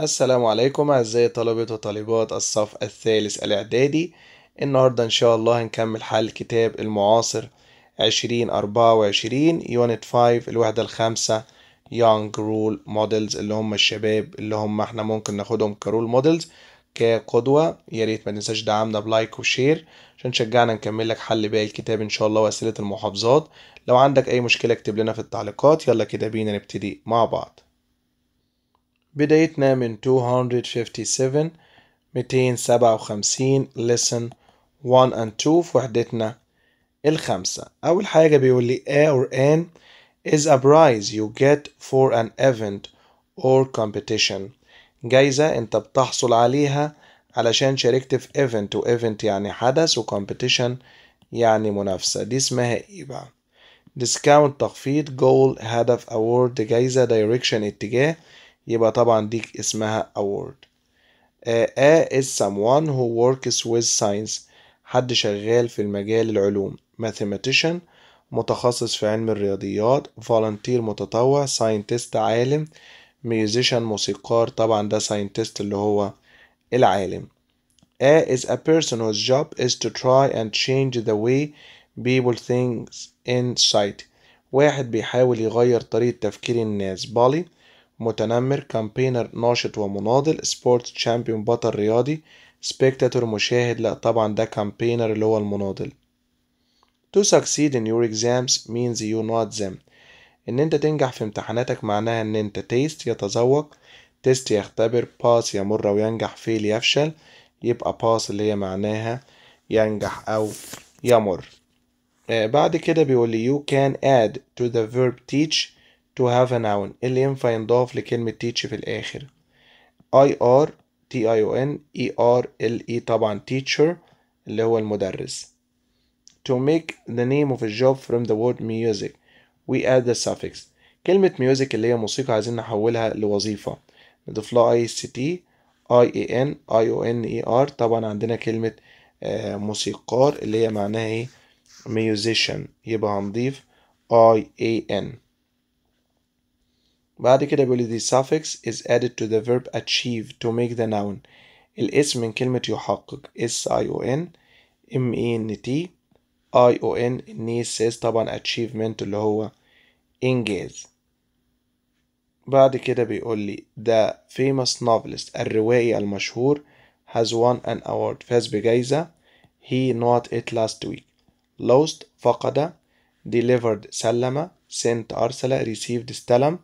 السلام عليكم أعزائي طلبة وطالبات الصف الثالث الإعدادي النهاردة إن شاء الله هنكمل حل كتاب المعاصر عشرين أربعة وعشرين يونت فايف الوحدة الخامسة يونج رول مودلز اللي هم الشباب اللي هم احنا ممكن ناخدهم كرول مودلز كقدوة ياريت ما ننساش دعمنا بلايك وشير عشان تشجعنا نكمل لك حل باقي الكتاب إن شاء الله وأسئلة المحافظات لو عندك أي مشكلة اكتب لنا في التعليقات يلا كده بينا نبتدي مع بعض بدايتنا من 257 257 lesson 1 and 2 في وحدتنا الخامسة أول حاجة بيقول لي A or N is a prize you get for an event or competition جايزة أنت بتحصل عليها علشان شاركت في event و event يعني حدث و competition يعني منافسة دي اسمها إيه بقى discount تخفيض goal هدف award جايزة direction اتجاه يبقى طبعا دي اسمها award a is someone who works with science حد شغال في المجال العلوم mathematician متخصص في علم الرياضيات volunteer متطوع scientist عالم musician موسيقار طبعا ده scientist اللي هو العالم A is a person whose job is to try and change the way people think in society واحد بيحاول يغير طريقة تفكير الناس بالي متنمر كامبينر ناشط ومناضل سبورت شامبيون بطل رياضي سبيكتاتور مشاهد لا طبعا ده كامبينر اللي هو المناضل to succeed in your exams means you not them ان انت تنجح في امتحاناتك معناها ان انت تيست يتذوق تيست يختبر باس يمر او ينجح فيل يفشل يبقى باس اللي هي معناها ينجح او يمر آه، بعد كده بيقول لي you can add to the verb teach to have a noun اللي ينفع ينضاف لكلمة teach في الآخر I R T I O N E R L E طبعا teacher اللي هو المدرس to make the name of a job from the word music we add the suffix كلمة music اللي هي موسيقى عايزين نحولها لوظيفة نضيف لها I سي T I A N I O N E R طبعا عندنا كلمة آه، موسيقار اللي هي معناها ايه musician يبقى هنضيف I A N بعد the suffix is added to the verb achieve to make the noun الاسم من كلمة يحقق S I O N M E N T I O N النيسز طبعا achievement اللي هو إنجاز بعد كده بيقول لي the famous novelist الروائي المشهور has won an award فاز بجايزة he not it last week lost فقد delivered سلم sent أرسل received استلم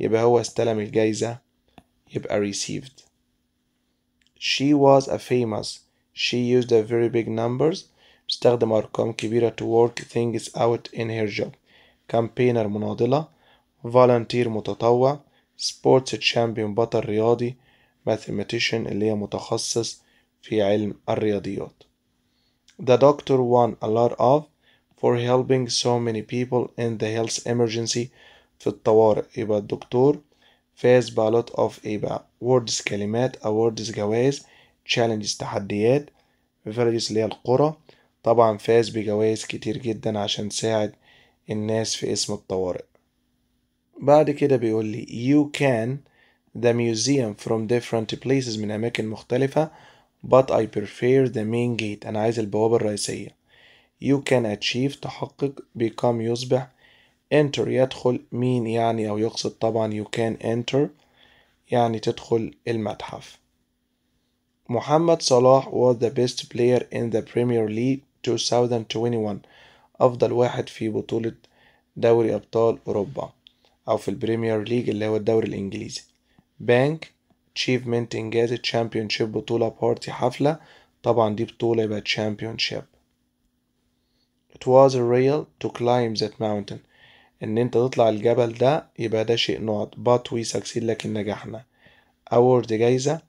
يبقى هو استلم الجايزة يبقى received she was a famous she used a very big numbers بتستخدم أرقام كبيرة to work things out in her job campaigner مناضلة volunteer متطوع sports champion بطل رياضي mathematician اللي هي متخصص في علم الرياضيات The doctor won a lot of for helping so many people in the health emergency في الطوارئ يبقى الدكتور فاز بلوت اوف ايه بقى ووردز كلمات اووردز جوائز تشالنجز تحديات فيلجز اللي هي القرى طبعا فاز بجوائز كتير جدا عشان ساعد الناس في اسم الطوارئ بعد كده بيقول لي you can the museum from different places من أماكن مختلفة but I prefer the main gate أنا عايز البوابة الرئيسية you can achieve تحقق become يصبح enter يدخل مين يعني أو يقصد طبعا you can enter يعني تدخل المتحف محمد صلاح was the best player in the Premier League 2021 أفضل واحد في بطولة دوري أبطال أوروبا أو في البريمير ليج اللي هو الدوري الإنجليزي بانك achievement إنجاز championship بطولة بارتي حفلة طبعا دي بطولة يبقى championship It was real to climb that mountain ان انت تطلع الجبل ده يبقى ده شيء نقط but we succeed لكن نجحنا award جايزة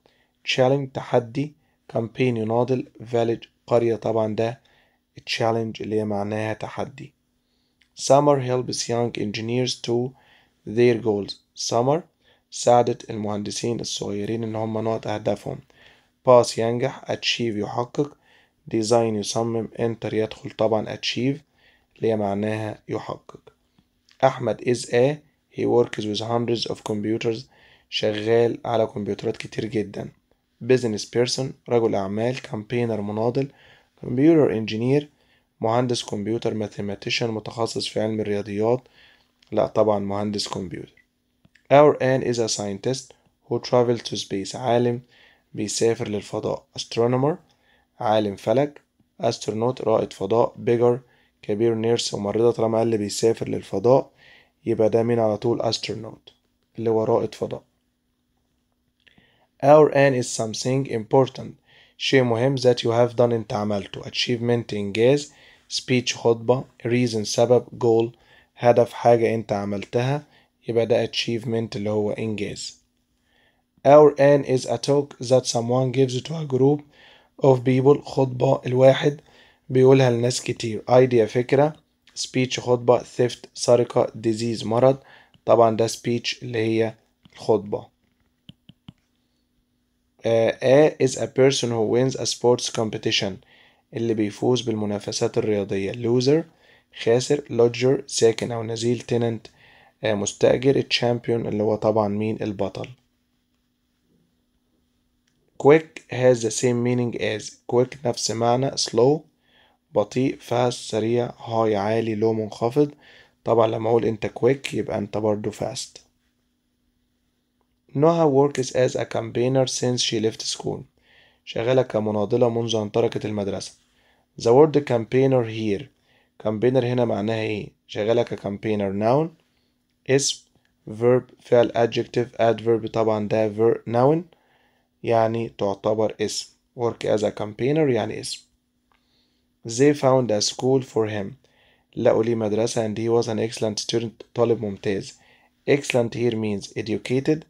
challenge تحدي campaign يناضل valid قرية طبعا ده challenge اللي هي معناها تحدي summer helps young engineers to their goals summer ساعدت المهندسين الصغيرين ان هم نقط اهدافهم pass ينجح achieve يحقق design يصمم enter يدخل طبعا achieve اللي هي معناها يحقق أحمد is a he works with hundreds of computers شغال على كمبيوترات كتير جدا business person رجل أعمال campaigner مناضل computer engineer مهندس كمبيوتر mathematician متخصص في علم الرياضيات لا طبعا مهندس كمبيوتر our Anne is a scientist who travels to space عالم بيسافر للفضاء astronomer عالم فلك astronaut رائد فضاء bigger كبير نيرس وممرضة طالما قال اللي بيسافر للفضاء يبقى ده مين على طول astronaut اللي هو رائد فضاء Our N is something important شيء مهم that you have done انت عملته achievement انجاز speech خطبة reason سبب goal هدف حاجة انت عملتها يبقى ده achievement اللي هو انجاز Our N is a talk that someone gives to a group of people خطبة الواحد بيقولها لناس كتير ايديا فكرة سبيتش خطبة theft سرقة disease مرض طبعا ده سبيتش اللي هي الخطبة آه، A is a person who wins a sports competition اللي بيفوز بالمنافسات الرياضية loser خاسر lodger ساكن أو نزيل tenant آه، مستأجر الشامبيون اللي هو طبعا مين البطل quick has the same meaning as quick نفس معنى slow بطيء فاست سريع هاي عالي لو منخفض طبعا لما اقول انت كويك يبقى انت برضو فاست نوها works as a campaigner since she left school شغالة كمناضلة منذ أن تركت المدرسة The word campaigner here campaigner هنا معناها ايه؟ شغالة ككامبينر noun اسم verb فعل adjective adverb طبعا ده verb noun يعني تعتبر اسم work as a campaigner يعني اسم They found a school for him. لقوا لي مدرسة and he was an excellent student طالب ممتاز. Excellent here means educated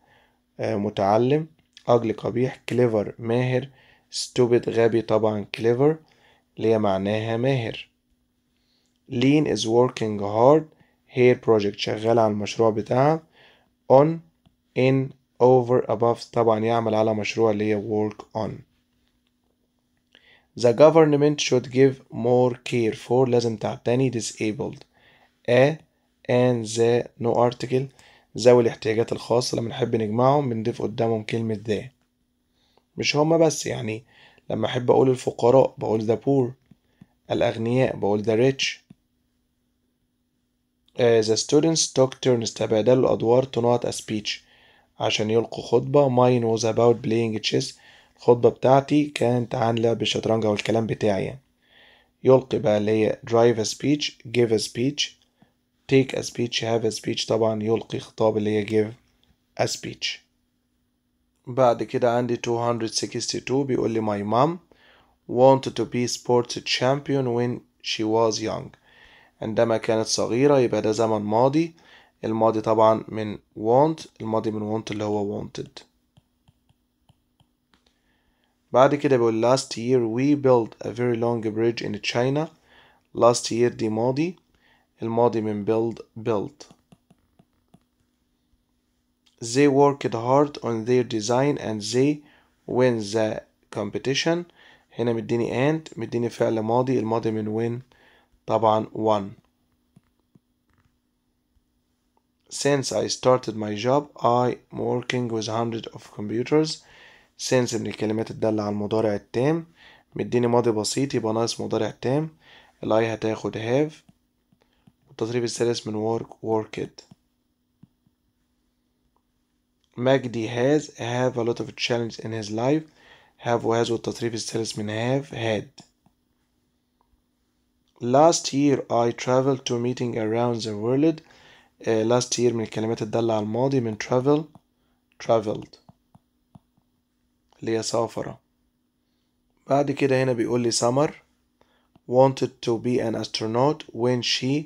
متعلم ugly قبيح clever ماهر stupid غبي طبعا clever اللي معناها ماهر. Lean is working hard hair project شغال على المشروع بتاعها on in over above طبعا يعمل على مشروع اللي هي work on. The government should give more care for لازم تعتني disabled a and the no article ذوي الاحتياجات الخاصة لما نحب نجمعهم بنضيف قدامهم كلمة ذا مش هما بس يعني لما أحب أقول الفقراء بقول the poor الأغنياء بقول the rich uh, the students took turns تبادلوا الأدوار to not a speech عشان يلقوا خطبة mine was about playing chess الخطبة بتاعتي كانت عن لعب الشطرنج أو الكلام بتاعي يعني يلقي بقى اللي هي drive a speech give a speech take a speech have a speech طبعا يلقي خطاب اللي هي give a speech بعد كده عندي 262 بيقول لي my mom wanted to be sports champion when she was young عندما كانت صغيرة يبقى ده زمن ماضي الماضي طبعا من want الماضي من want اللي هو wanted بعد كده بقول last year we built a very long bridge in China last year دي ماضي الماضي من build built they worked hard on their design and they win the competition هنا مديني and مديني فعل ماضي الماضي من win طبعا won since I started my job I'm working with hundreds of computers سينس من الكلمات الدالة على المضارع التام مديني ماضي بسيط يبقى ناقص مضارع تام الاي هتاخد هاف والتطريب الثالث من work worked مجدي has have a lot of challenge in his life have وhas والتصريف الثالث من have had last year I traveled to meeting around the world uh, last year من الكلمات الدالة على الماضي من travel traveled اللي هي سافر بعد كده هنا بيقول لي summer wanted to be an astronaut when she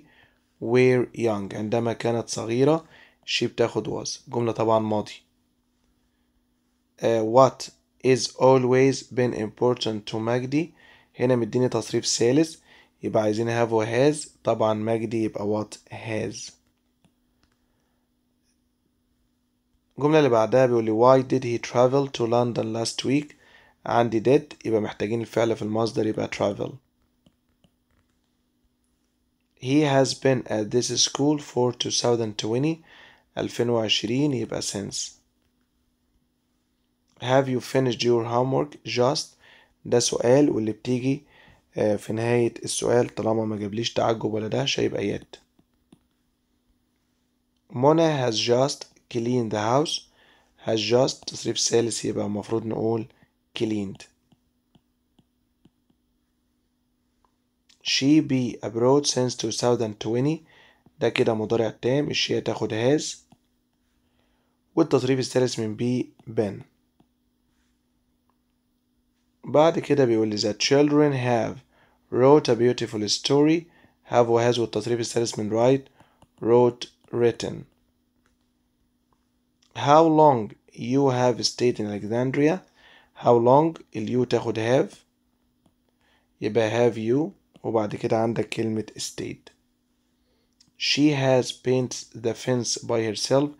were young عندما كانت صغيرة she بتاخد was جملة طبعا ماضي uh, what is always been important to مجدي هنا مديني تصريف ثالث يبقى عايزين have و has طبعا مجدي يبقى what has الجملة اللي بعدها بيقول لي why did he travel to London last week عندي did يبقى محتاجين الفعل في المصدر يبقى travel he has been at this school for 2020 2020 يبقى since have you finished your homework just ده سؤال واللي بتيجي في نهاية السؤال طالما ما جابليش تعجب ولا دهشة يبقى yet Mona has just clean the house Has adjust تصريف ثالث يبقى المفروض نقول cleaned she be abroad since 2020 ده كده مضارع تام الشي هتاخد has والتصريف الثالث من be been بعد كده بيقول لي the children have wrote a beautiful story have وhas والتصريف الثالث من write wrote written how long you have stayed in Alexandria how long اليو تاخد have يبقى have you وبعد كده عندك كلمة stayed she has painted the fence by herself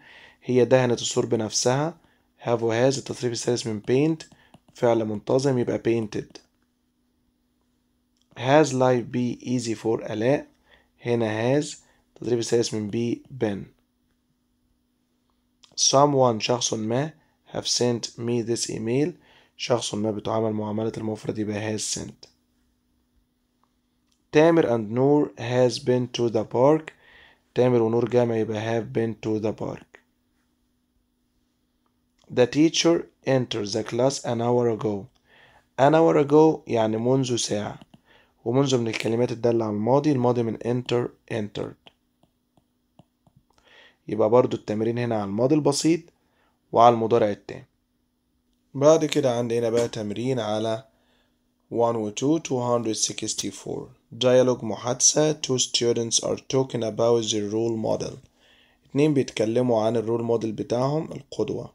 هي دهنت السور بنفسها have و has التصريف الثالث من paint فعل منتظم يبقى painted has life be easy for Ale? هنا has التصريف الثالث من be been someone شخص ما have sent me this email شخص ما بتعامل معاملة المفرد يبقى has sent تامر and نور has been to the park تامر ونور جامع يبقى have been to the park The teacher entered the class an hour ago an hour ago يعني منذ ساعة ومنذ من الكلمات الدالة على الماضي الماضي من enter entered يبقى برضو التمرين هنا على الماضي البسيط وعلى المضارع التام بعد كده عندنا بقى تمرين على 1 و 2 264 dialogue محادثة two students are talking about the role model اتنين بيتكلموا عن الرول موديل بتاعهم القدوة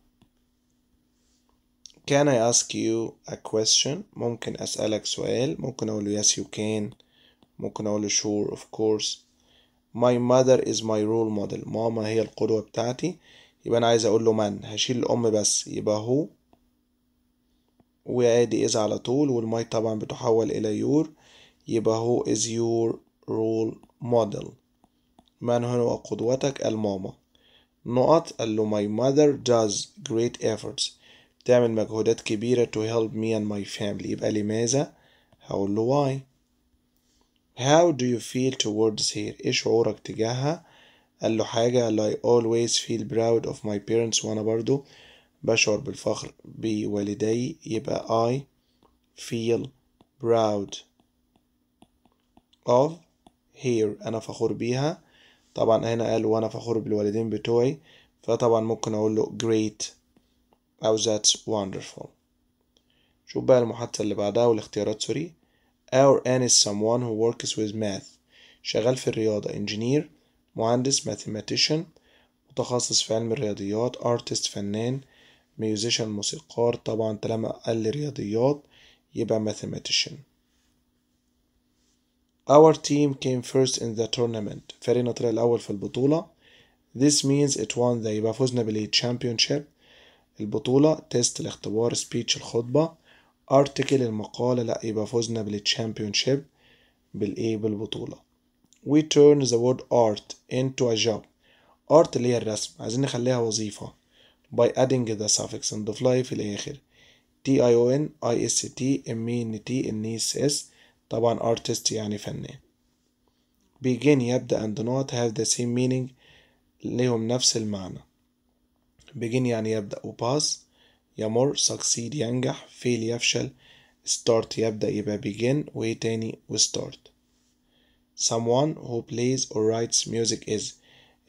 Can I ask you a question ممكن أسألك سؤال ممكن أقول له yes you can ممكن أقول له sure of course my mother is my role model ماما هي القدوة بتاعتي يبقى أنا عايز أقول له من هشيل الأم بس يبقى هو وعادي إذا على طول والماي طبعا بتحول إلى يور يبقى هو is your role model من هو قدوتك الماما نقط قال له my mother does great efforts بتعمل مجهودات كبيرة to help me and my family يبقى لماذا هقول له why how do you feel towards her ايه شعورك تجاهها قال له حاجة قال له I always feel proud of my parents وأنا برضو بشعر بالفخر بوالدي يبقى I feel proud of her أنا فخور بيها طبعا هنا قال وأنا فخور بالوالدين بتوعي فطبعا ممكن أقول له great أو oh, that's wonderful شوف بقى المحادثة اللي بعدها والاختيارات سوري Our Anne is someone who works with math شغال في الرياضة engineer مهندس mathematician متخصص في علم الرياضيات artist فنان musician موسيقار طبعا طالما قال رياضيات يبقى mathematician Our team came first in the tournament فريقنا طلع الأول في البطولة This means it won the يبقى فوزنا بال championship البطولة test الاختبار speech الخطبة ارتكل المقالة لا يبقى فوزنا بالتشامبيونشيب بالايه بالبطولة we turn the word art into a job art اللي هي الرسم عايزين نخليها وظيفة by adding the suffix نضيف لها في الاخر t i o n i s t m e n t n s s طبعا artist يعني فنان begin يبدأ and not have the same meaning ليهم نفس المعنى begin يعني يبدأ و pass يمر succeed ينجح fail يفشل start يبدأ يبقى begin و تاني someone who plays or writes music is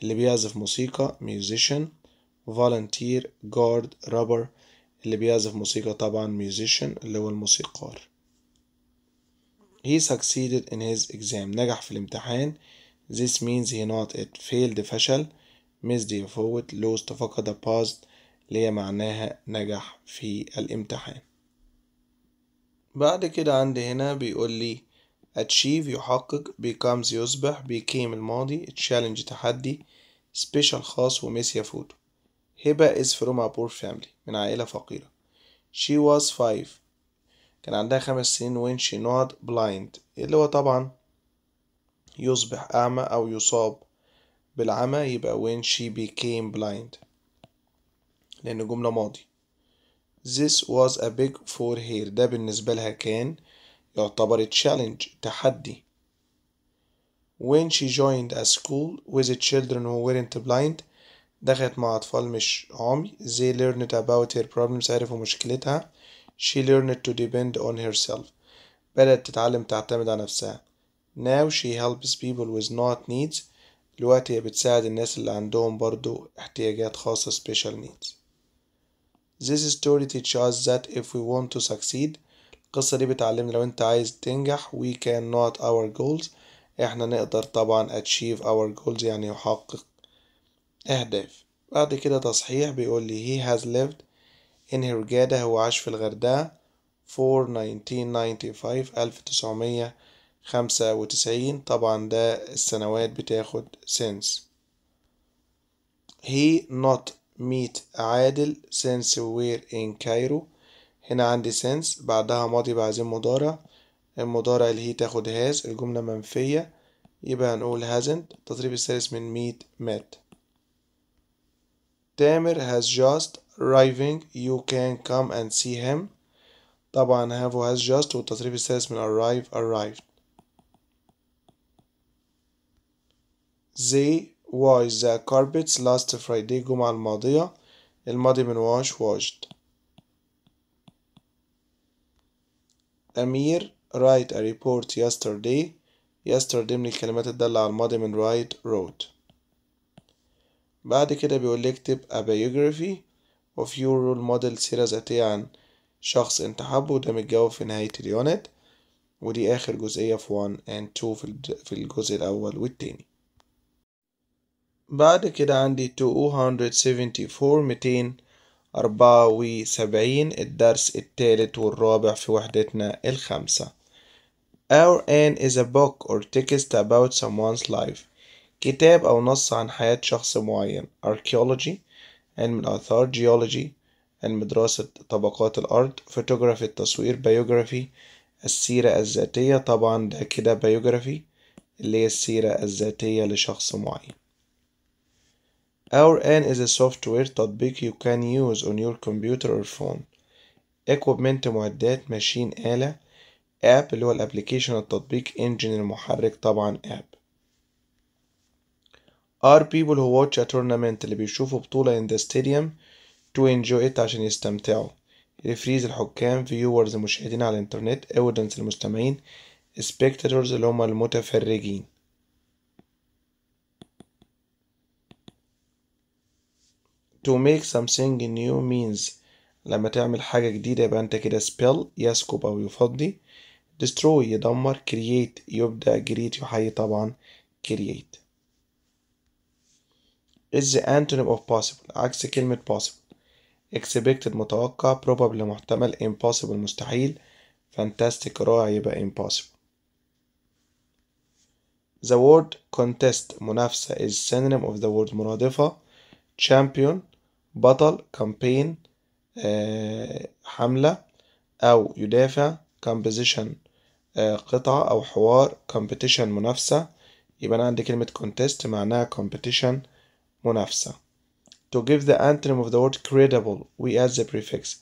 اللي بيعزف موسيقى musician volunteer guard rubber اللي بيعزف موسيقى طبعا musician اللي هو الموسيقار he succeeded in his exam نجح في الامتحان this means he not it failed فشل missed يفوت lost فقد passed اللي هي معناها نجح في الامتحان بعد كده عندي هنا بيقول لي achieve يحقق becomes يصبح became الماضي challenge تحدي special خاص وميس يفوت هبة is from a poor family من عائلة فقيرة she was five كان عندها خمس سنين when she not blind اللي هو طبعا يصبح أعمى أو يصاب بالعمى يبقى when she became blind لأن جملة ماضي This was a big for her ده بالنسبة لها كان يعتبر تشالنج تحدي When she joined a school with children who weren't blind دخلت مع أطفال مش عمي They learned about her problems عرفوا مشكلتها She learned to depend on herself بدأت تتعلم تعتمد على نفسها Now she helps people with not needs دلوقتي هي بتساعد الناس اللي عندهم برضو احتياجات خاصة special needs This story teaches us that if we want to succeed القصة دي بتعلمنا لو انت عايز تنجح we can not our goals احنا نقدر طبعا achieve our goals يعني يحقق أهداف بعد كده تصحيح بيقول لي he has lived in Hurghada هو عاش في الغرداء for 1995 1995 طبعا ده السنوات بتاخد since he not ميت عادل سنس وير ان كايرو هنا عندي سنس بعدها ماضي بعدين مضارع المضارع اللي هي تاخد هاز الجملة منفية يبقى هنقول هازنت التطريب الثالث من ميت مات تامر has just arriving you can come and see him طبعا have has just والتطريب الثالث من arrive arrived they washed the carpets last Friday الجمعة الماضية الماضي من wash washed أمير write a report yesterday yesterday من الكلمات الدالة على الماضي من write wrote بعد كده بيقول لي اكتب a biography of your role model سيرة ذاتية عن شخص انت حبه وده متجاوب في نهاية اليونت ودي آخر جزئية في 1 and 2 في الجزء الأول والتاني بعد كده عندي 274 274 الدرس التالت والرابع في وحدتنا الخامسة Our N is a book or text about someone's life كتاب أو نص عن حياة شخص معين Archaeology علم الآثار Geology علم دراسة طبقات الأرض Photography التصوير Biography السيرة الذاتية طبعا ده كده Biography اللي هي السيرة الذاتية لشخص معين Our AN is a software تطبيق you can use on your computer or phone equipment معدات ماشين آلة app اللي هو الابليكيشن التطبيق engine المحرك طبعا app are people who watch a tournament اللي بيشوفوا بطولة in the stadium to enjoy it عشان يستمتعوا Referees الحكام viewers المشاهدين على الانترنت evidence المستمعين spectators اللي هم المتفرجين to make something new means لما تعمل حاجة جديدة يبقى انت كده spell يسكب او يفضي destroy يدمر create يبدأ create يحيي طبعا create is the antonym of possible عكس كلمة possible expected متوقع probable محتمل impossible مستحيل fantastic رائع يبقى impossible the word contest منافسة is synonym of the word مرادفة champion بطل campaign حملة أو يدافع composition قطعة أو حوار competition منافسة يبقى أنا عندي كلمة contest معناها competition منافسة to give the antonym of the word credible we add the prefix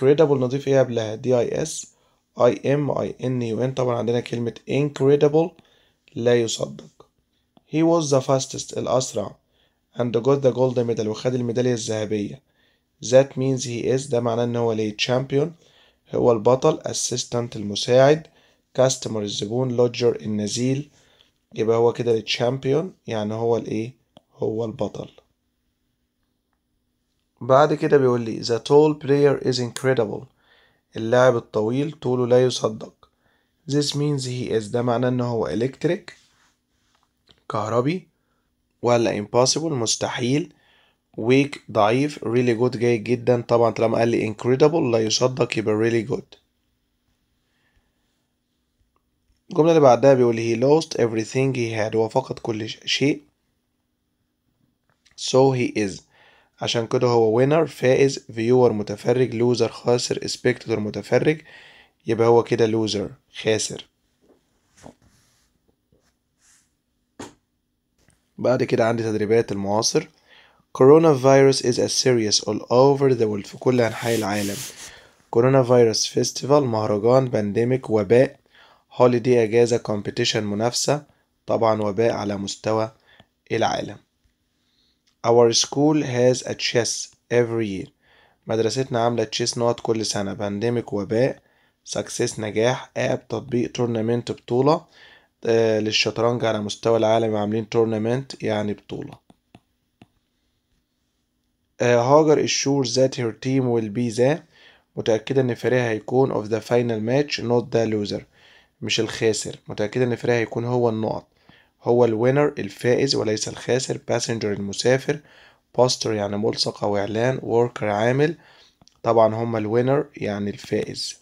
credible نضيف إيه قبلها d i i i s m n u n طبعا عندنا كلمة incredible لا يصدق he was the fastest الأسرع and got the gold medal وخد الميدالية الذهبية that means he is ده معناه ان هو ليه champion هو البطل assistant المساعد customer الزبون lodger النزيل يبقى هو كده champion يعني هو الايه هو البطل بعد كده بيقول لي the tall player is incredible اللاعب الطويل طوله لا يصدق this means he is ده معناه ان هو electric كهربي ولا impossible مستحيل weak ضعيف really good جيد جدا طبعا طالما قال لي incredible لا يصدق يبقى really good الجملة اللي بعدها بيقول he lost everything he had هو فقد كل شيء so he is عشان كده هو winner فائز viewer متفرج loser خاسر spectator متفرج يبقى هو كده loser خاسر بعد كده عندي تدريبات المعاصر كورونا فيروس is a serious all over the world في كل أنحاء العالم كورونا فيروس فيستيفال مهرجان بانديميك وباء هوليدي أجازة كومبيتيشن منافسة طبعا وباء على مستوى العالم Our school has a chess every year مدرستنا عاملة تشيس نوت كل سنة بانديميك وباء سكسس نجاح اب تطبيق تورنمنت بطولة آه، للشطرنج على مستوى العالم عاملين تورنمنت يعني بطولة آه، هاجر الشور ذات هير تيم ويل بي ذا متأكدة إن فريقها هيكون أوف ذا فاينل ماتش نوت ذا لوزر مش الخاسر متأكدة إن فريقها هيكون هو النقط هو الوينر الفائز وليس الخاسر باسنجر المسافر بوستر يعني ملصق أو إعلان وركر عامل طبعا هما الوينر يعني الفائز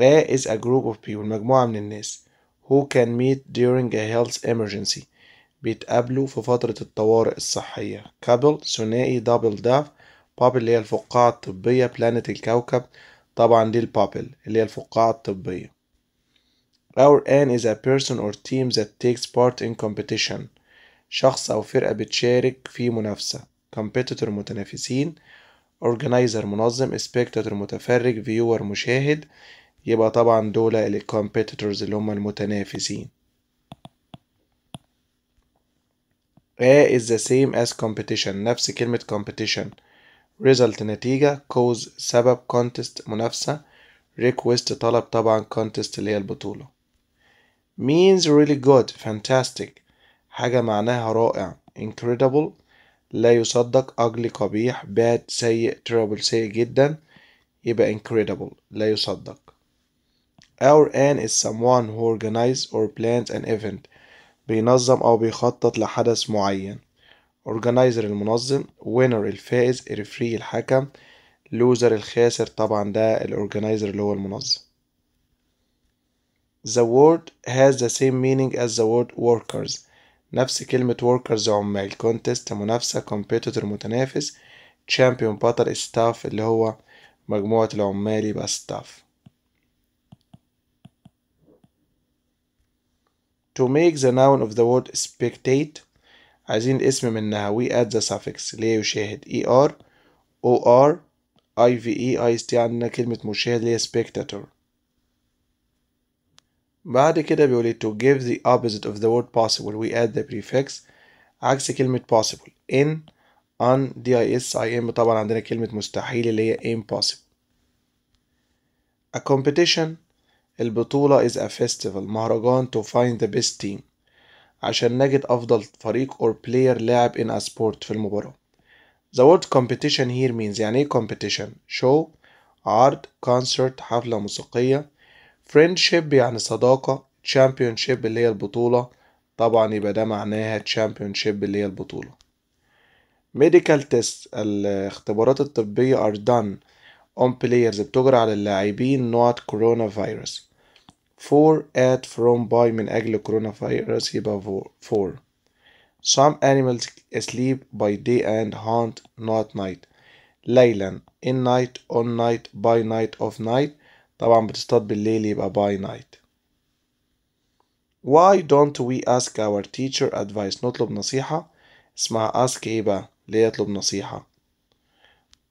A is a group of people مجموعة من الناس who can meet during a health emergency بيتقابلوا في فترة الطوارئ الصحية كابل ثنائي دبل داف بابل اللي هي الفقاعة الطبية بلانت الكوكب طبعا دي البابل اللي هي الفقاعة الطبية Our N is a person or team that takes part in competition شخص أو فرقة بتشارك في منافسة competitor متنافسين organizer منظم spectator متفرج viewer مشاهد يبقى طبعا دول الكومبيتيتورز اللي هم المتنافسين A is the same as competition نفس كلمة competition result نتيجة cause سبب contest منافسة request طلب طبعا contest اللي هي البطولة means really good fantastic حاجة معناها رائع incredible لا يصدق ugly قبيح bad سيء terrible سيء جدا يبقى incredible لا يصدق Our an is someone who organizes or plans an event بينظم أو بيخطط لحدث معين organizer المنظم winner الفائز referee الحكم loser الخاسر طبعا ده الorganizer اللي هو المنظم The word has the same meaning as the word workers نفس كلمة workers عمال contest منافسة competitor متنافس champion بطل staff اللي هو مجموعة العمال يبقى staff To make the noun of the word spectate عايزين in منها we add the suffix لا يشاهد ER OR IVE IST عندنا كلمة مشاهد اللي spectator بعد كده بيقول to give the opposite of the word possible we add the prefix عكس كلمة possible in on disim طبعا عندنا كلمة مستحيل اللي هي impossible a competition البطولة is a festival مهرجان to find the best team عشان نجد أفضل فريق or player لاعب in a sport في المباراة The word competition here means يعني ايه competition show عرض concert حفلة موسيقية friendship يعني صداقة championship اللي هي البطولة طبعا يبقى ده معناها championship اللي هي البطولة medical test الاختبارات الطبية are done on players بتجرى على اللاعبين not coronavirus 4 at from by من أجل كورونا فيروس يبقى 4 Some animals sleep by day and hunt not night ليلا in night on night by night of night طبعا بتصطاد بالليل يبقى by night Why don't we ask our teacher advice نطلب نصيحة اسمها ask ايه بقى اللي يطلب نصيحة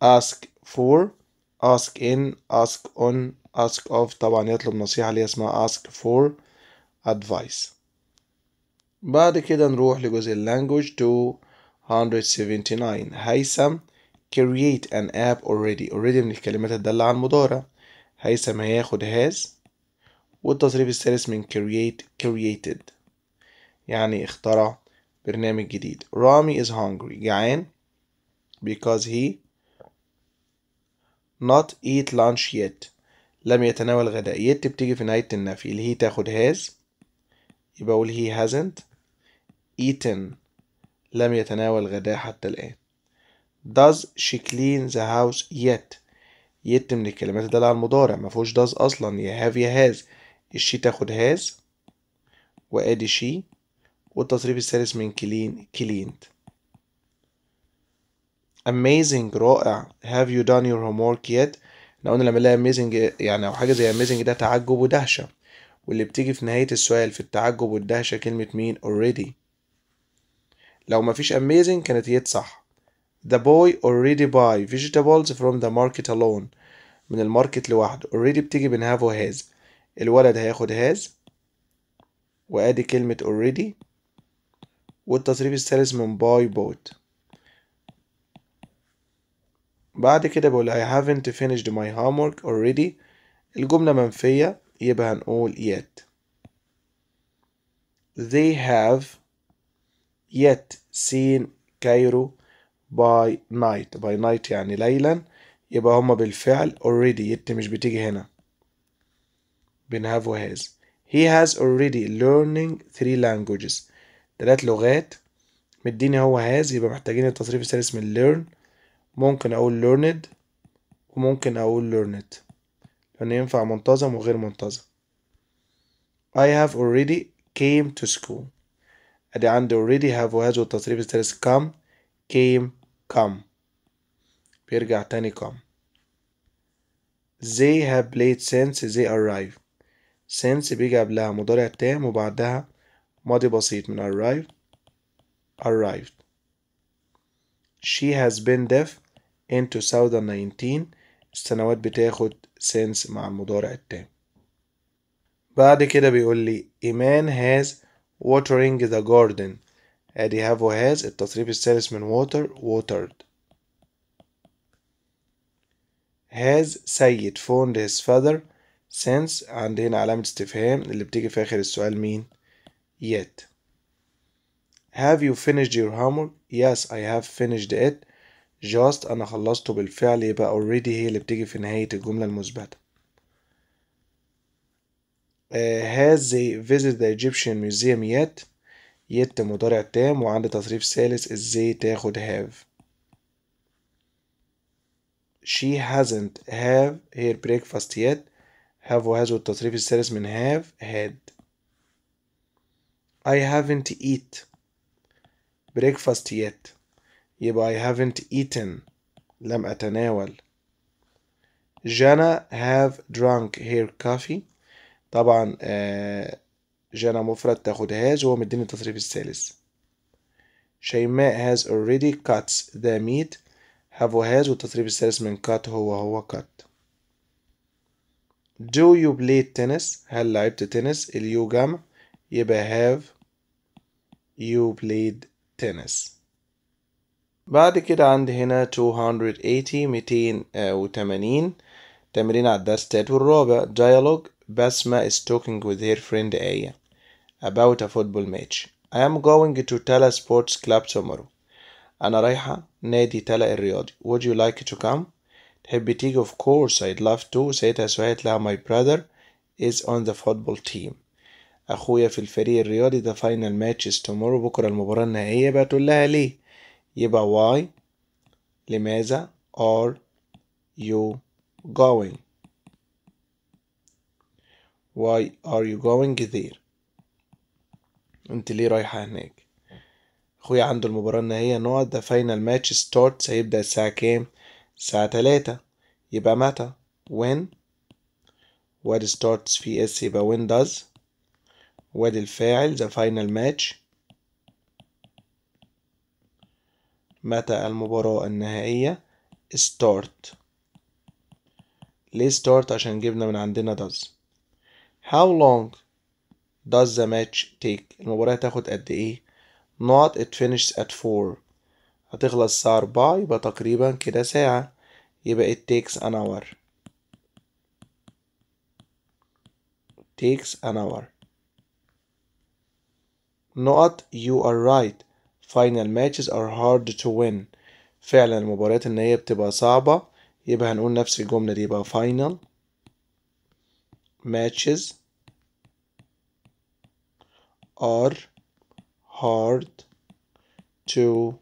ask for ask in ask on ask of طبعا يطلب نصيحة اللي اسمها ask for advice بعد كده نروح لجزء language 279 هيثم create an app already already من الكلمات الدالة على المضارع هيثم هياخد has والتصريف الثالث من create created يعني اخترع برنامج جديد رامي is hungry جعان because he not eat lunch yet لم يتناول غداء yet بتيجي في نهاية النفي اللي هي تاخد has يبقى أقول he hasn't eaten لم يتناول غداء حتى الآن does she clean the house yet yet من الكلمات الدالة على المضارع مفهوش does أصلا يا have يا has الشي تاخد has وأدي she والتصريف الثالث من كلين كلينت amazing رائع have you done your homework yet لو قلنا لما نلاقي amazing يعني او حاجه زي amazing ده تعجب ودهشه واللي بتيجي في نهايه السؤال في التعجب والدهشه كلمه مين already لو مفيش amazing كانت يت صح the boy already buy vegetables from the market alone من الماركت لوحده already بتيجي من have has الولد هياخد has وادي كلمه already والتصريف الثالث من buy bought بعد كده بقول I haven't finished my homework already الجملة منفية يبقى هنقول yet they have yet seen Cairo by night by night يعني ليلا يبقى هما بالفعل already yet مش بتيجي هنا have و has he has already learning three languages تلات لغات مديني هو has يبقى محتاجين التصريف الثالث من learn ممكن اقول learned وممكن اقول learned لان ينفع منتظم وغير منتظم I have already came to school ادي عندي already have وهذا التصريف الثالث come came come بيرجع تاني come they have played since they arrived since بيجي قبلها مضارع تام وبعدها ماضي بسيط من arrived arrived she has been deaf in 2019 السنوات بتاخد since مع المضارع التام بعد كده بيقول لي إيمان has watering the garden أدي have has التصريف الثالث من water watered has سيد found his father since عند هنا علامة استفهام اللي بتيجي في آخر السؤال مين yet have you finished your homework yes I have finished it just أنا خلصته بالفعل يبقى already هي اللي بتيجي في نهاية الجملة المثبتة has they visit the Egyptian museum yet يت مضارع تام وعند تصريف ثالث ازاي تاخد have she hasn't have her breakfast yet have وهذا التصريف الثالث من have had I haven't eat breakfast yet يبقى I haven't eaten لم أتناول جانا have drunk her coffee طبعا جانا مفرد تاخد has وهو مديني التصريف الثالث شيماء has already cut the meat have has والتصريف الثالث من cut هو هو cut do you play tennis هل لعبت تنس اليو جمع يبقى have you played tennis بعد كده عندي هنا 280 280 تمرين على الدرس التالت والرابع dialogue بسمة is talking with her friend آية about a football match I am going to Tala Sports Club tomorrow أنا رايحة نادي تلا الرياضي Would you like to come? تحبي تيجي of course I'd love to ساعتها سهيت لها my brother is on the football team أخويا في الفريق الرياضي the final match is tomorrow بكرة المباراة النهائية بقى تقول لها ليه يبقى why لماذا are you going why are you going there انت ليه رايحة هناك اخويا عنده المباراة النهائية نقط ده فاينل ماتش ستارت هيبدأ الساعة كام الساعة تلاتة يبقى متى when what starts في اس يبقى when does وادي الفاعل the final match متى المباراة النهائية start ليه start عشان جبنا من عندنا does how long does the match take المباراة هتاخد قد ايه not it finishes at 4 هتخلص الساعة 4 يبقى تقريبا كده ساعة يبقى it takes an hour takes an hour not you are right final matches are hard to win فعلا المباريات ان هي بتبقى صعبة يبقى هنقول نفس الجملة دي يبقى final matches are hard to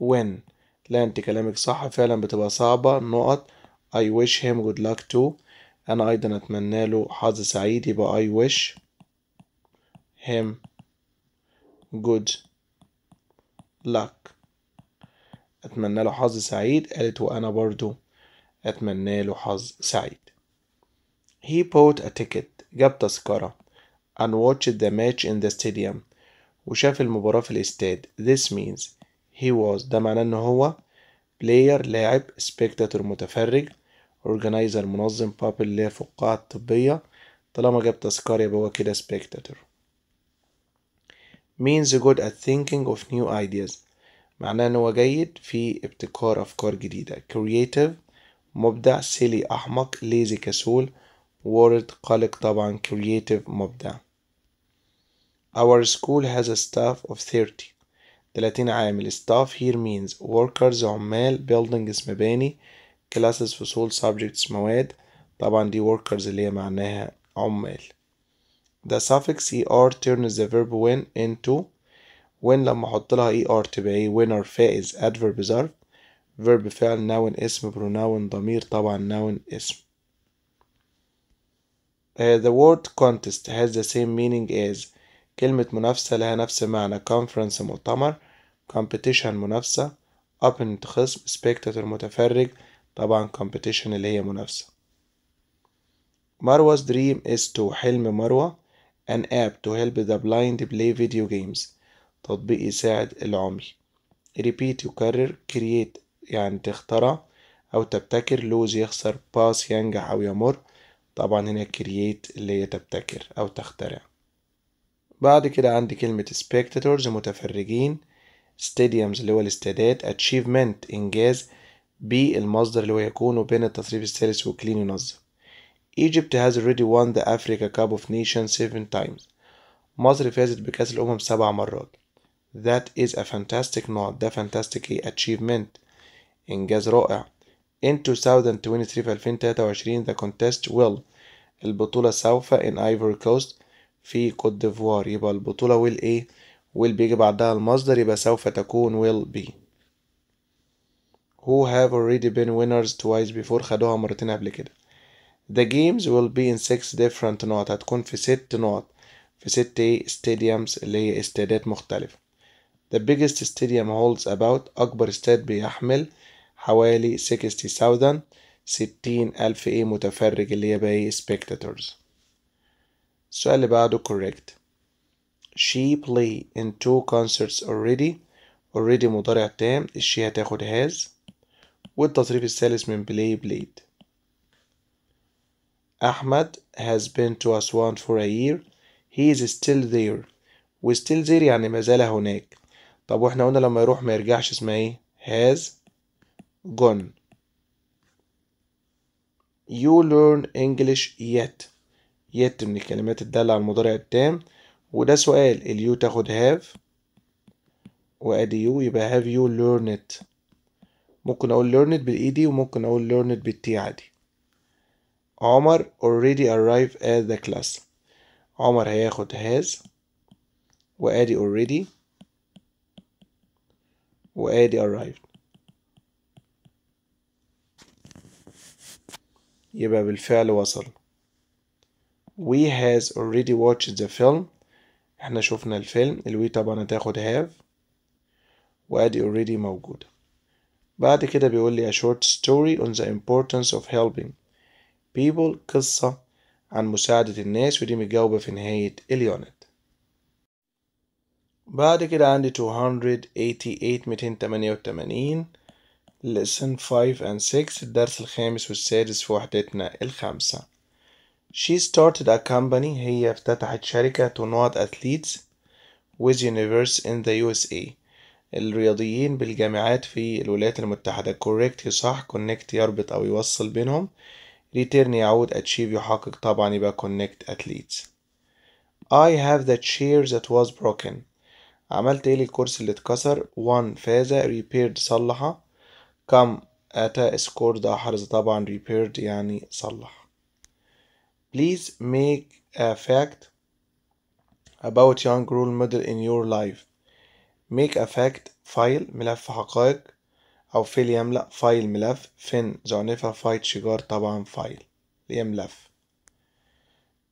win لا انت كلامك صح فعلا بتبقى صعبة نقط I wish him good luck too أنا أيضا أتمنى له حظ سعيد يبقى I wish him good luck luck أتمنى له حظ سعيد قالت وأنا برضو أتمنى له حظ سعيد He bought a ticket جاب تذكرة and watched the match in the stadium وشاف المباراة في الاستاد This means he was ده معناه إن هو player لاعب spectator متفرج organizer منظم puppet اللي طبية طالما جاب تذكرة يبقى هو كده spectator means good at thinking of new ideas معناه ان هو جيد في ابتكار افكار جديدة creative مبدع silly احمق lazy كسول word قلق طبعا creative مبدع Our school has a staff of 30 30 عامل staff here means workers عمال building اسم باني classes فصول subjects مواد طبعا دي workers اللي هي معناها عمال the suffix er turns the verb win into when لما احط لها er تبقى ايه winner فائز adverb ظرف verb فعل noun اسم pronoun ضمير طبعا noun اسم uh, the word contest has the same meaning as كلمة منافسة لها نفس معنى conference مؤتمر competition منافسة opponent خصم spectator متفرج طبعا competition اللي هي منافسة مروة's dream is to حلم مروة an app to help the blind play video games تطبيق يساعد العمي repeat يكرر create يعني تخترع أو تبتكر lose يخسر pass ينجح أو يمر طبعا هنا create اللي هي تبتكر أو تخترع بعد كده عندي كلمة spectators متفرجين stadiums اللي هو الاستادات achievement إنجاز بي المصدر اللي هو يكون وبين التصريف الثالث وكلين ينظم Egypt has already won the Africa Cup of Nations seven times مصر فازت بكأس الأمم سبع مرات That is a fantastic not ده fantastic achievement إنجاز رائع In 2023 في 2023 the contest will البطولة سوف in Ivory Coast في كوت ديفوار يبقى البطولة will a will بيجي بعدها المصدر يبقى سوف تكون will be who have already been winners twice before خدوها مرتين قبل كده the games will be in six different نقط هتكون في ست نقط في ست stadiums اللي هي استادات مختلفة The biggest stadium holds about أكبر استاد بيحمل حوالي 60,000 60 ألف إيه متفرج اللي هي بقى spectators السؤال اللي بعده correct she play in two concerts already already مضارع تام she هتاخد has والتصريف الثالث من play played أحمد has been to Aswan for a year he is still there و still there يعني ما زال هناك طب واحنا قلنا لما يروح ما يرجعش اسمها ايه has gone you learn English yet yet من الكلمات الدالة على المضارع التام وده سؤال ال you تاخد have وادي you يبقى have you learned. it ممكن اقول learn it بالاي دي وممكن اقول learn it بالتي عادي عمر already arrived at the class عمر هياخد has وادي already وادي arrived يبقى بالفعل وصل we has already watched the film احنا شفنا الفيلم الوي طبعا هتاخد have وادي already موجودة بعد كده بيقول لي a short story on the importance of helping people قصة عن مساعدة الناس ودي مجاوبة في نهاية اليونت بعد كده عندي 288 288 lesson 5 and 6 الدرس الخامس والسادس في وحدتنا الخامسة She started a company هي افتتحت شركة to not athletes with universe in the USA الرياضيين بالجامعات في الولايات المتحدة correct يصح connect يربط أو يوصل بينهم return يعود achieve يحقق طبعا يبقى connect athletes I have the chair that was broken عملت ايه للكرسي اللي اتكسر one فاز repaired صلحه come اتى score ده حرز طبعا repaired يعني صلح please make a fact about young role model in your life make a fact file ملف حقائق أو فيل يملأ فايل ملف فين زعنفة فايت شجار طبعا فايل يملف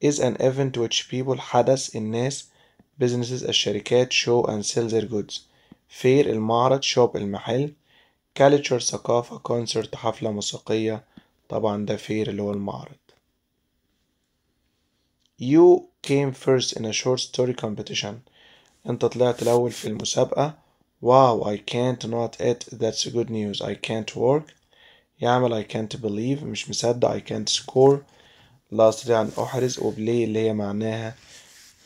is an event which people حدث الناس businesses الشركات show and sell their goods فير المعرض shop المحل culture ثقافة concert حفلة موسيقية طبعا ده فير اللي هو المعرض you came first in a short story competition انت طلعت الأول في المسابقة واو I can't not it. That's good news. I can't work. يعمل I can't believe مش مصدق I can't score. لا أستطيع أن أحرز وبلاي اللي هي معناها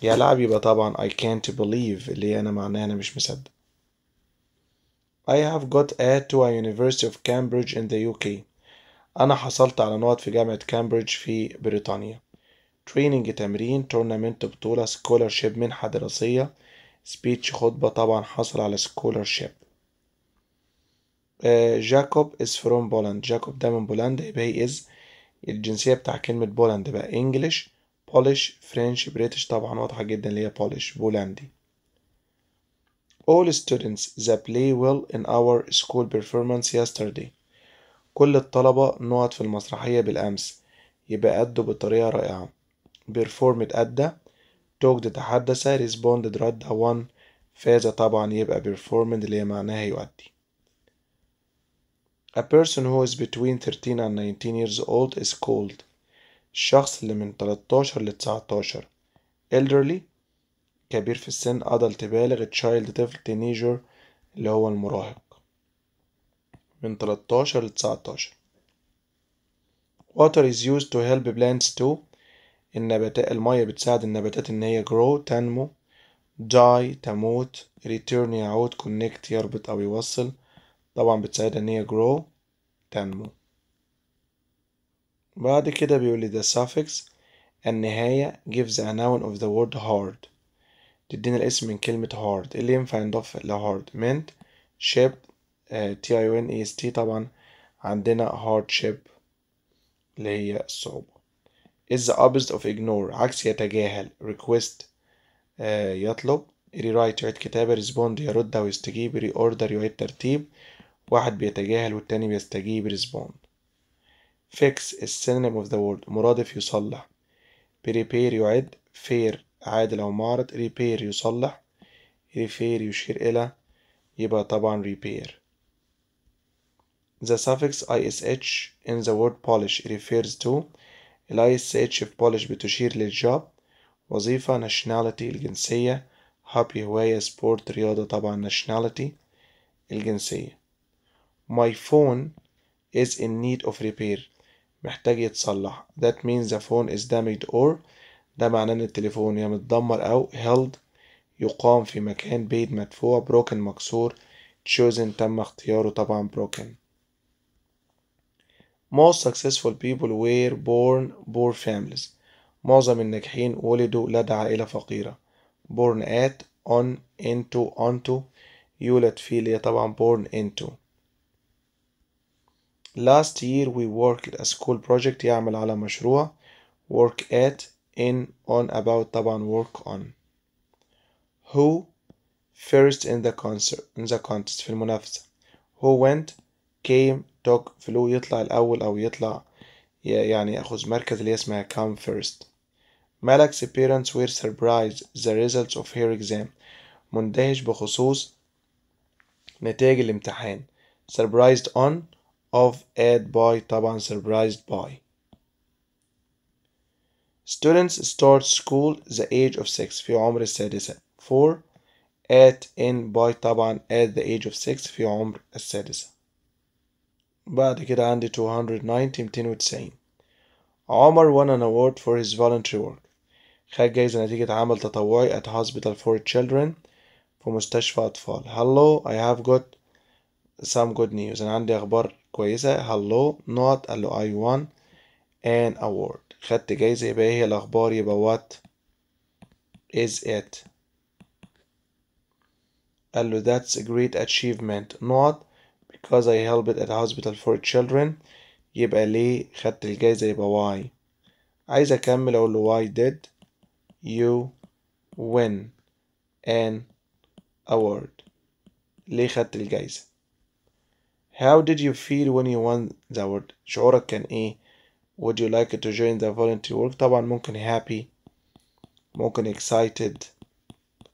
يلعب يبقى طبعا I can't believe اللي هي أنا معناها أنا مش مصدق. I have got a to a University of Cambridge in the UK. أنا حصلت على نقط في جامعة كامبريدج في بريطانيا. training تمرين tournament بطولة scholarship منحة دراسية سبيتش خطبة طبعا حصل على سكولرشيب جاكوب از فروم بولند جاكوب ده من بولندا يبقى هي از الجنسية بتاع كلمة بولند بقى انجلش بولش فرنش بريتش طبعا واضحة جدا اللي هي بولش بولندي All students that play well in our school performance yesterday كل الطلبة نقط في المسرحية بالأمس يبقى أدوا بطريقة رائعة performed أدى توكد تحدث ريسبوندد رد وان فاز طبعا يبقى performed اللي معناها يؤدي A person who is between 13 and 19 years old is called الشخص اللي من 13 ل 19 elderly كبير في السن adult بالغ child طفل teenager اللي هو المراهق من 13 ل 19 Water is used to help plants to النباتات المية بتساعد النباتات إن هي جرو تنمو die تموت return يعود connect يربط أو يوصل طبعا بتساعدها إن هي grow تنمو بعد كده بيقول لي the suffix النهاية gives a noun of the word hard تدينا الاسم من كلمة hard اللي ينفع نضاف ل hard mint shape آه، T I N E S T طبعا عندنا hardship اللي هي الصعوبة is the opposite of ignore عكس يتجاهل request uh, يطلب rewrite يعيد كتابة respond يرد أو يستجيب reorder يعيد ترتيب واحد بيتجاهل والتاني بيستجيب respond fix is synonym of the word مرادف يصلح prepare يعد fair عادل أو معرض repair يصلح refer يشير إلى يبقى طبعا repair The suffix ish in the word polish refers to الايس اتش في بولش بتشير للجوب وظيفة ناشناليتي الجنسية هابي هواية سبورت رياضة طبعا ناشناليتي الجنسية my phone is in need of repair محتاج يتصلح that means the phone is damaged or ده معناه ان التليفون يا متدمر او held يقام في مكان بيد مدفوع broken مكسور chosen تم اختياره طبعا broken most successful people were born poor families معظم الناجحين ولدوا لدى عائلة فقيرة born at on into onto يولد فيه اللي طبعا born into last year we worked a school project يعمل على مشروع work at in on about طبعا work on who first in the concert in the contest في المنافسة who went came توك فلو يطلع الأول أو يطلع يعني يأخذ مركز اللي اسمها come first Malak's parents were surprised the results of her exam مندهش بخصوص نتائج الامتحان surprised on of add by طبعا surprised by Students start school the age of 6 في عمر السادسة 4 at in by طبعا at the age of 6 في عمر السادسة بعد to 190 290 عمر won an award for his voluntary work خد جايزة نتيجة عمل تطوعي at hospital for children في مستشفى أطفال hello I have got some good news أنا عندي أخبار كويسة hello not قال له I won an award خدت جايزة يبقى إيه هي الأخبار يبقى what is it قال له that's a great achievement not because I helped at hospital for children يبقى ليه خدت الجايزة يبقى why عايز أكمل أقول له why did you win an award ليه خدت الجايزة How did you feel when you won the award شعورك كان إيه Would you like to join the volunteer work طبعا ممكن happy ممكن excited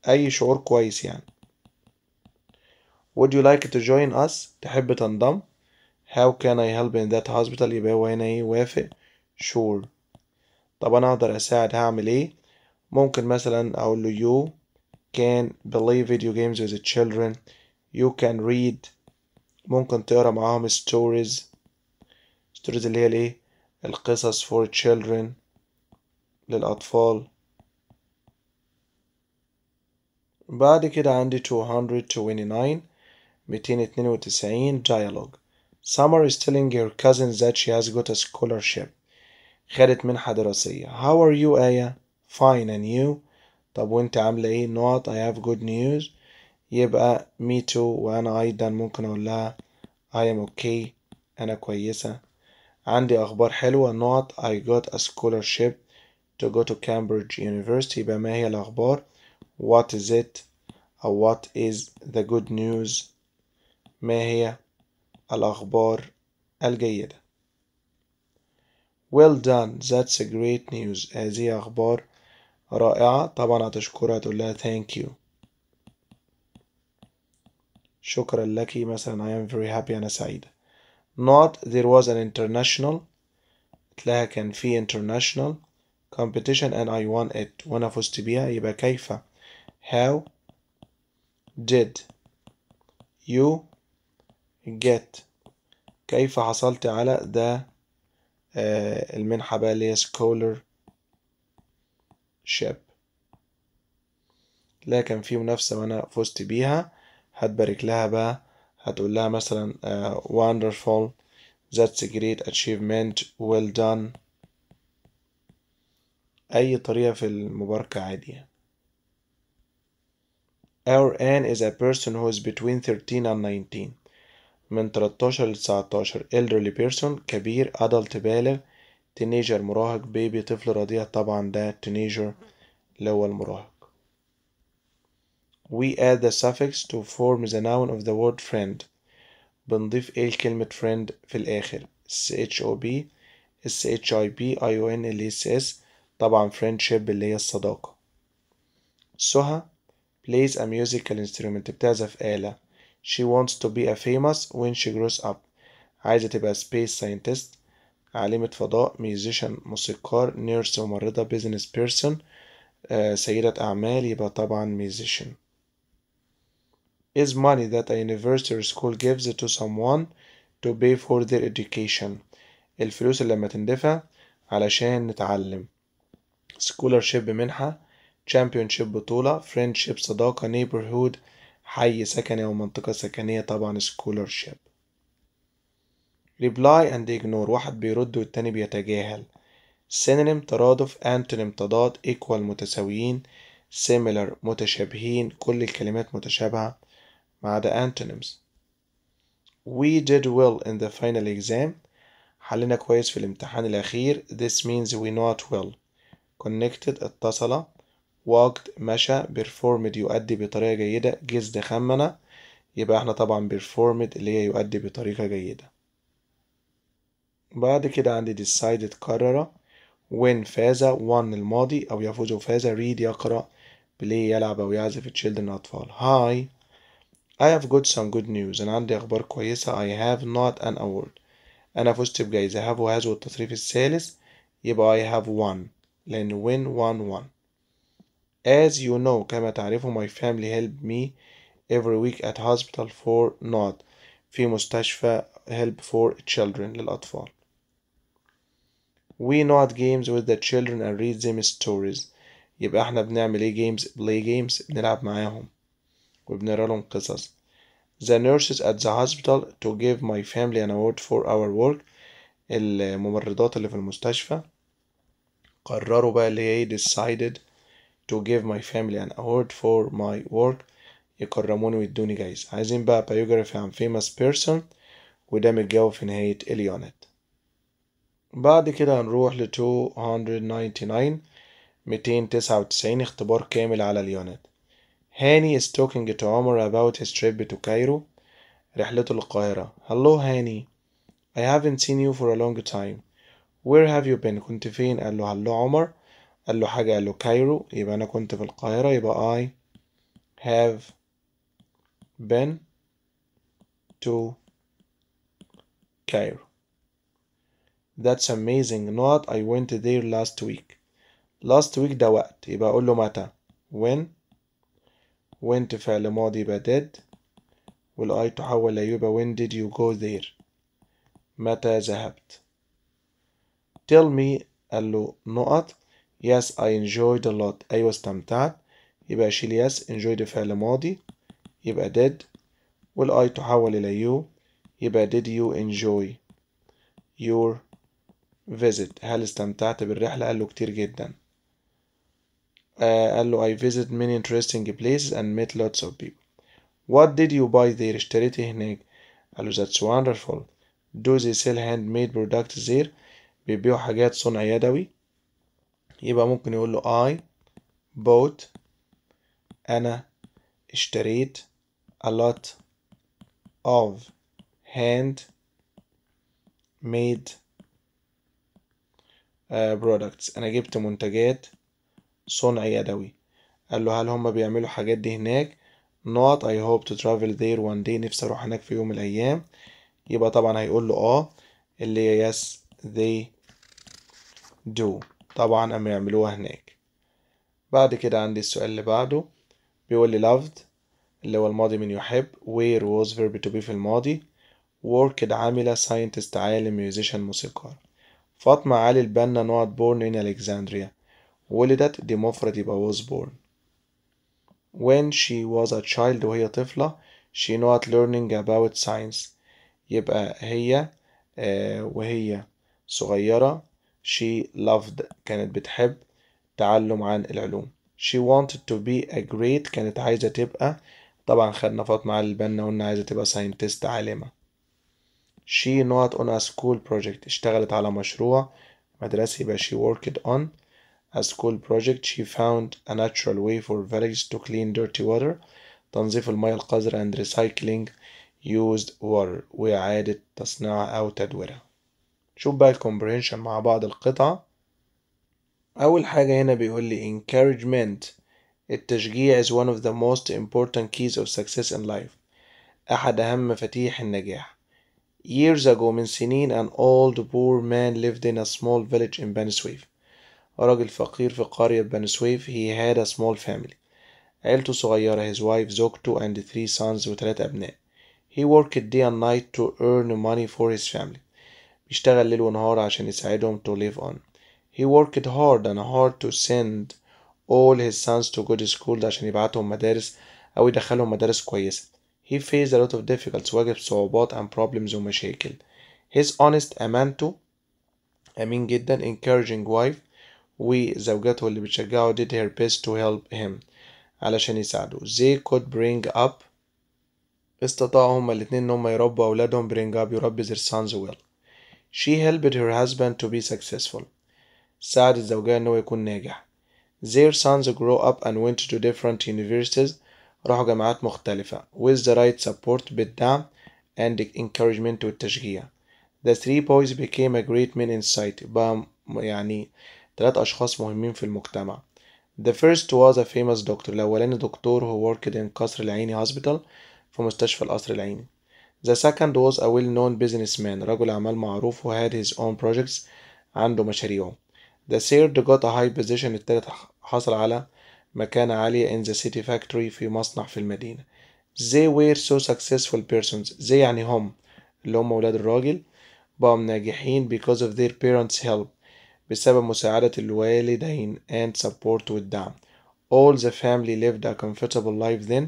أي شعور كويس يعني would you like to join us تحب تنضم how can I help in that hospital يبقى هو هنا ايه وافق sure طب انا اقدر اساعد هعمل ايه ممكن مثلا اقول له you can play video games with the children you can read ممكن تقرا معاهم stories stories اللي هي الايه القصص for children للأطفال بعد كده عندي 229 292 dialogue Summer is telling her cousins that she has got a scholarship خدت منحة دراسية How are you آية؟ Fine and you? طب وانت عاملة ايه؟ Not I have good news يبقى me too وأنا أيضا ممكن أقول لها I am okay أنا كويسة عندي أخبار حلوة Not I got a scholarship to go to Cambridge University يبقى ما هي الأخبار What is it? Or what is the good news? ما هي الأخبار الجيدة well done that's a great news هذه أخبار رائعة طبعا هتشكرها تقول لها thank you شكرا لك مثلا I am very happy أنا سعيدة not there was an international تلاها كان في international competition and I won it وأنا فزت بيها يبقى كيف how did you get كيف حصلت على ده آه المنحة بقى اللي هي scholarship لا كان في منافسة وأنا فزت بيها هتبارك لها بقى هتقول لها مثلا آه wonderful that's a great achievement well done أي طريقة في المباركة عادية Our يعني. Anne is a person who is between 13 and 19 من 13 ل 19 elderly person كبير adult بالغ teenager مراهق baby طفل رضيع طبعا ده teenager اللي هو المراهق we add the suffix to form the noun of the word friend بنضيف ايه كلمة friend في الآخر s s h h o o b b i i n l s s طبعا friendship اللي هي الصداقة سهى plays a musical instrument بتعزف آلة she wants to be a famous when she grows up عايزة تبقى space scientist عالمة فضاء musician موسيقار nurse ممرضة business person uh, سيدة أعمال يبقى طبعا musician is money that a university or school gives to someone to pay for their education الفلوس اللي لما تندفع علشان نتعلم scholarship منحة championship بطولة friendship صداقة neighborhood حي سكني أو منطقة سكنية طبعا سكولرشيب reply and ignore واحد بيرد والتاني بيتجاهل synonym ترادف antonym تضاد equal متساويين similar متشابهين كل الكلمات متشابهة ما عدا antonyms we did well in the final exam حلنا كويس في الامتحان الأخير this means we not well connected اتصل walked مشى performed يؤدي بطريقة جيدة guessed خمن يبقى احنا طبعا performed اللي هي يؤدي بطريقة جيدة بعد كده عندي decided قرر win فاز won الماضي أو يفوز وفاز read يقرأ play يلعب أو يعزف children أطفال hi I have got some good news أنا عندي أخبار كويسة I have not an award أنا فزت بجايزة have has والتصريف الثالث يبقى I have won لأن win won won As you know كما تعرفوا my family help me every week at hospital for not في مستشفى help for children للأطفال We not games with the children and read them stories يبقى احنا بنعمل ايه games play games بنلعب معاهم وبنقرا لهم قصص The nurses at the hospital to give my family an award for our work الممرضات اللي في المستشفى قرروا بقى اللي هي decided to give my family an award for my work يكرموني ويدوني جايزة عايزين بقى biography عن famous person وده متجاوب في نهاية اليونت بعد كده هنروح ل 299 299 اختبار كامل على اليونت هاني is talking to Omar about his trip to Cairo رحلته للقاهرة Hello هاني I haven't seen you for a long time Where have you been كنت فين قال له هلو عمر قال له حاجة قال له كايرو يبقى أنا كنت في القاهرة يبقى I have been to Cairo That's amazing not I went there last week last week ده وقت يبقى أقول له متى when went فعل ماضي يبقى did والآي تحول ل يبقى when did you go there متى ذهبت tell me قال له نقط Yes I enjoyed a lot أيوة استمتعت يبقى شيل yes enjoyed فعل ماضي يبقى did I تحول إلى you يبقى did you enjoy your visit هل استمتعت بالرحلة قال له كتير جدا قال له I visit many interesting places and met lots of people What did you buy there اشتريت هناك قال له that's wonderful Do they sell handmade products there بيبيعوا حاجات صنع يدوي يبقى ممكن يقول له I bought أنا اشتريت a lot of hand made آه، products أنا جبت منتجات صنع يدوي قال له هل هم بيعملوا حاجات دي هناك not I hope to travel there one day نفسي أروح هناك في يوم من الأيام يبقى طبعا هيقول له آه اللي هي yes they do طبعا أما يعملوها هناك بعد كده عندي السؤال اللي بعده بيقول لي loved اللي هو الماضي من يحب where was verb to be في الماضي worked عاملة scientist عالم musician موسيقار فاطمة علي البنا not born in Alexandria ولدت دي مفرد يبقى was born when she was a child وهي طفلة she not learning about science يبقى هي آه، وهي صغيرة She loved كانت بتحب تعلم عن العلوم She wanted to be a great كانت عايزة تبقى طبعا خدنا فاطمة على البنا وقلنا عايزة تبقى scientist عالمة She not on a school project اشتغلت على مشروع مدرسي يبقى she worked on a school project she found a natural way for villages to clean dirty water تنظيف المياه القذرة and recycling used water وإعادة تصنيعها أو تدويرها شوف بقى الكومبرينشن مع بعض القطع أول حاجة هنا بيقول لي encouragement التشجيع is one of the most important keys of success in life أحد أهم مفاتيح النجاح Years ago من سنين an old poor man lived in a small village in Bani راجل فقير في قرية بنسويف he had a small family عيلته صغيرة his wife زوجته and three sons وثلاثة أبناء he worked day and night to earn money for his family بيشتغل ليل ونهار عشان يساعدهم to live on he worked hard and hard to send all his sons to good schools عشان يبعتهم مدارس أو يدخلهم مدارس كويسة he faced a lot of difficulties واجه صعوبات and problems ومشاكل his honest أمانته أمين جدا encouraging wife وزوجته اللي بتشجعه did her best to help him علشان يساعده they could bring up استطاعوا هما الاتنين ان هما يربوا اولادهم bring up يربي their sons well She helped her husband to be successful. ساعدت زوجها إنه يكون ناجح. Their sons grow up and went to different universities راحوا جامعات مختلفة with the right support بالدعم and encouragement والتشجيع. The three boys became a great men in society بقى يعني ثلاث أشخاص مهمين في المجتمع. The first was a famous doctor الأولاني دكتور who worked in قصر العيني hospital في مستشفى القصر العيني. The second was a well-known businessman رجل أعمال معروف who had his own projects عنده مشاريعه. The third got a high position التالت حصل على مكانة عالية in the city factory في مصنع في المدينة. They were so successful persons. They يعني هم اللي هم ولاد الراجل بقوا ناجحين because of their parents help بسبب مساعدة الوالدين and support والدعم. All the family lived a comfortable life then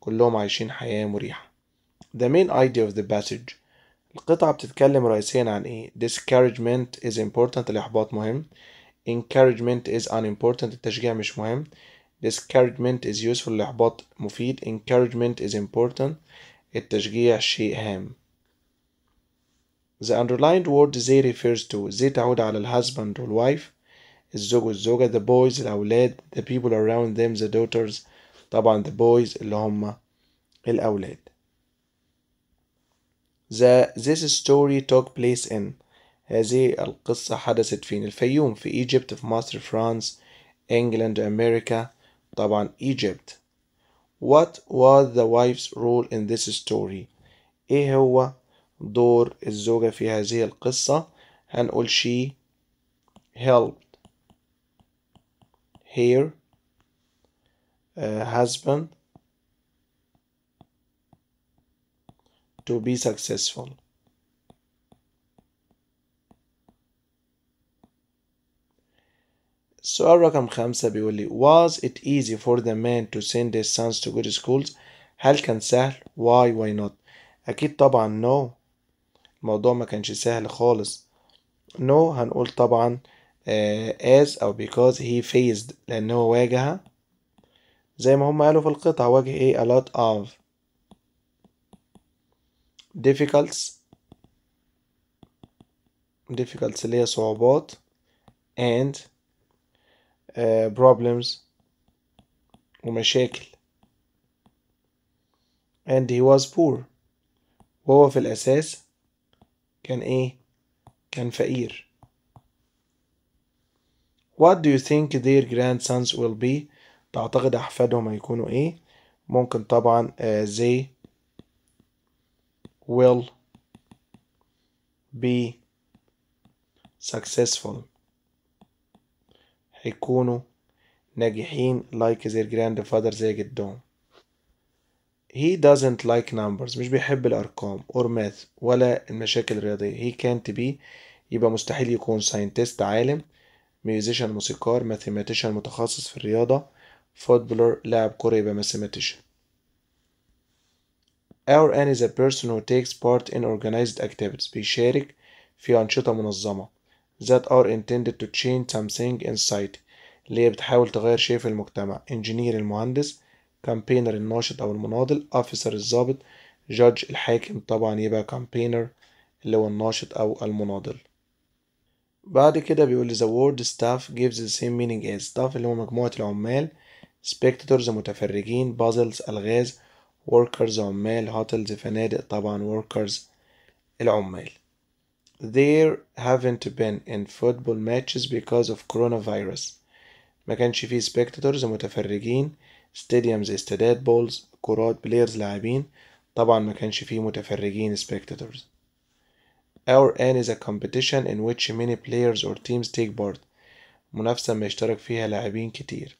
كلهم عايشين حياة مريحة. The main idea of the passage القطعة بتتكلم رئيسيا عن ايه discouragement is important الإحباط مهم encouragement is unimportant التشجيع مش مهم discouragement is useful الإحباط مفيد encouragement is important التشجيع شيء هام The underlined word they refers to they تعود على husband والwife الزوج والزوجة the boys الأولاد the people around them the daughters طبعا the boys اللي هم الأولاد the this story took place in هذه القصة حدثت فين الفيوم في Egypt في مصر فرانس England أمريكا طبعا Egypt what was the wife's role in this story إيه هو دور الزوجة في هذه القصة هنقول she helped her uh, husband to be successful. السؤال رقم خمسة بيقول لي was it easy for the man to send his sons to good schools هل كان سهل why why not أكيد طبعا no الموضوع ما كانش سهل خالص no هنقول طبعا uh, as أو because he faced لأن هو واجه زي ما هم قالوا في القطعة واجه ايه a lot of difficults, difficult اللي هي صعوبات and uh, problems ومشاكل and he was poor وهو في الأساس كان إيه كان فقير What do you think their grandsons will be؟ تعتقد أحفادهم هيكونوا إيه؟ ممكن طبعا uh, they will be successful هيكونوا ناجحين like their grandfather زي جدهم he doesn't like numbers مش بيحب الأرقام or math ولا المشاكل الرياضية he can't be يبقى مستحيل يكون scientist عالم musician موسيقار mathematician متخصص في الرياضة footballer لاعب كرة يبقى mathematician Our N is a person who takes part in organized activities بيشارك في أنشطة منظمة that are intended to change something in sight اللي هي بتحاول تغير شيء في المجتمع engineer المهندس campaigner الناشط أو المناضل officer الضابط judge الحاكم طبعا يبقى campaigner اللي هو الناشط أو المناضل بعد كده بيقول the word staff gives the same meaning as staff اللي هو مجموعة العمال spectators متفرجين puzzles ألغاز workers عمال hotels فنادق طبعا workers العمال there haven't been in football matches because of coronavirus ما كانش فيه spectators متفرجين stadiums استادات balls كرات players لاعبين طبعا ما كانش فيه متفرجين spectators our N is a competition in which many players or teams take part منافسة ما يشترك فيها لاعبين كتير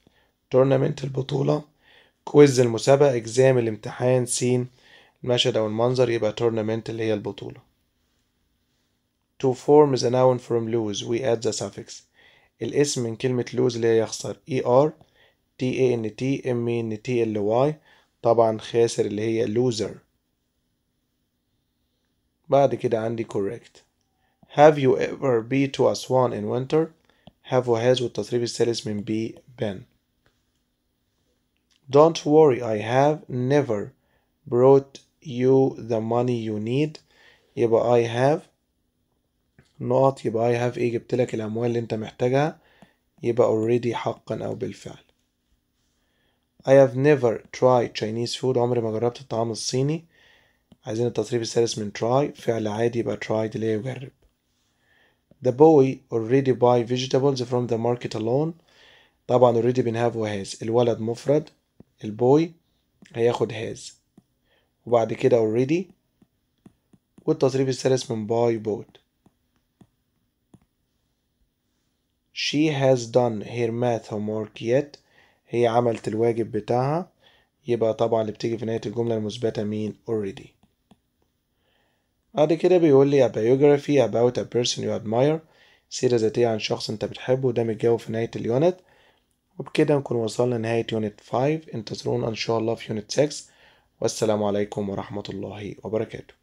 tournament البطولة كويز المسابقة إجزام الامتحان سين المشهد أو المنظر يبقى tournament اللي هي البطولة to form is a noun from lose we add the suffix الاسم من كلمة lose اللي هي يخسر er t a n t m e n t l y طبعا خاسر اللي هي loser بعد كده عندي correct have you ever been to Aswan in winter have has والتصريف الثالث من be been Don't worry, I have never brought you the money you need يبقى I have not يبقى I have ايه جبت لك الأموال اللي أنت محتاجها يبقى already حقا أو بالفعل I have never tried Chinese food عمري ما جربت الطعام الصيني عايزين التطريب الثالث من try فعل عادي يبقى tried اللي هي يجرب The boy already buy vegetables from the market alone طبعا already بنهاف وهاز الولد مفرد البوي هياخد هاز وبعد كده already والتصريف الثالث من باي بوت she has done her math homework yet هي عملت الواجب بتاعها يبقى طبعا اللي بتيجي في نهاية الجملة المثبتة مين already بعد كده بيقول لي a biography about a person you admire سيرة ذاتية عن شخص انت بتحبه ده متجاوب في نهاية اليونت وبكده نكون وصلنا لنهاية يونت 5 انتظرونا إن شاء الله في يونت 6 والسلام عليكم ورحمة الله وبركاته